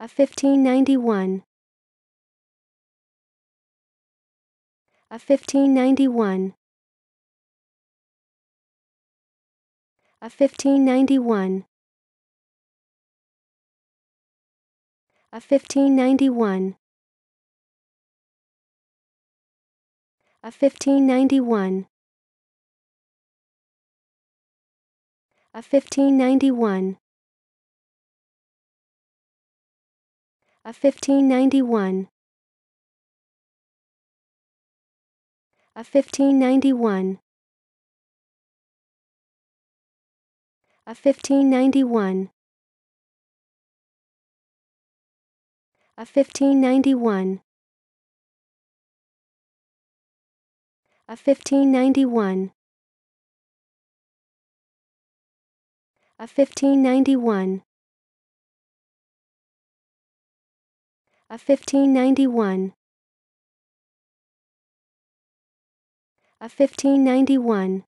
of 1591 A 1591 A 1591 A 1591 A 1591 A 1591 of 1591 of 1591 of 1591 of 1591 of 1591 of 1591 of 1591 of 1591